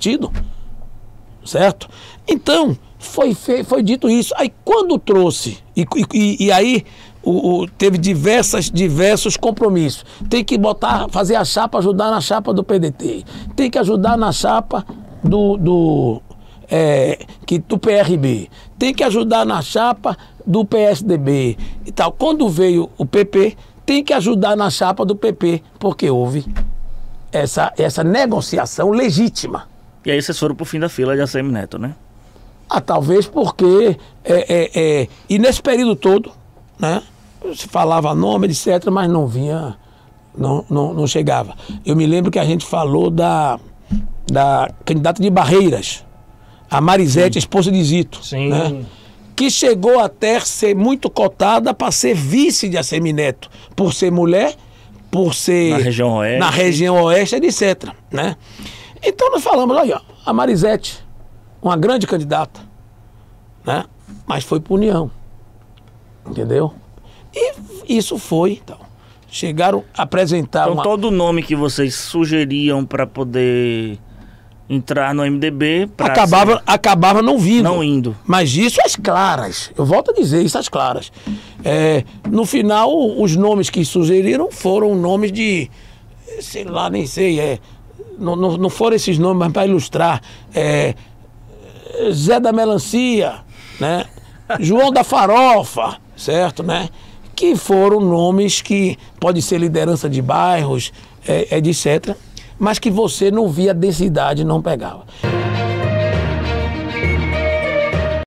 partido. Certo? Então, foi, foi dito isso. Aí, quando trouxe, e, e, e aí o, o, teve diversas, diversos compromissos. Tem que botar, fazer a chapa, ajudar na chapa do PDT. Tem que ajudar na chapa do, do, é, que, do PRB. Tem que ajudar na chapa do PSDB e tal. Quando veio o PP, tem que ajudar na chapa do PP, porque houve essa, essa negociação legítima. E aí vocês foram pro fim da fila de ACM Neto, né? Ah, talvez porque. É, é, é, e nesse período todo, né? Se falava nome, etc., mas não vinha. Não, não, não chegava. Eu me lembro que a gente falou da, da candidata de Barreiras, a Marisete, Sim. esposa de Zito. Sim. Né? que chegou até ser muito cotada para ser vice de Neto, por ser mulher, por ser. Na região oeste. Na região oeste, etc. Né? Então nós falamos, olha, a Marisete, uma grande candidata, né? mas foi por união. Entendeu? E isso foi, então. Chegaram a apresentar. Então, uma... todo nome que vocês sugeriam para poder entrar no MDB. acabava, ser... acabava não vindo. Não indo. Mas isso às claras. Eu volto a dizer isso às claras. É, no final, os nomes que sugeriram foram nomes de. Sei lá, nem sei. É, não, não, não foram esses nomes, mas para ilustrar, é, Zé da Melancia, né? João da Farofa, certo, né? Que foram nomes que pode ser liderança de bairros, é, é, etc., mas que você não via densidade, não pegava.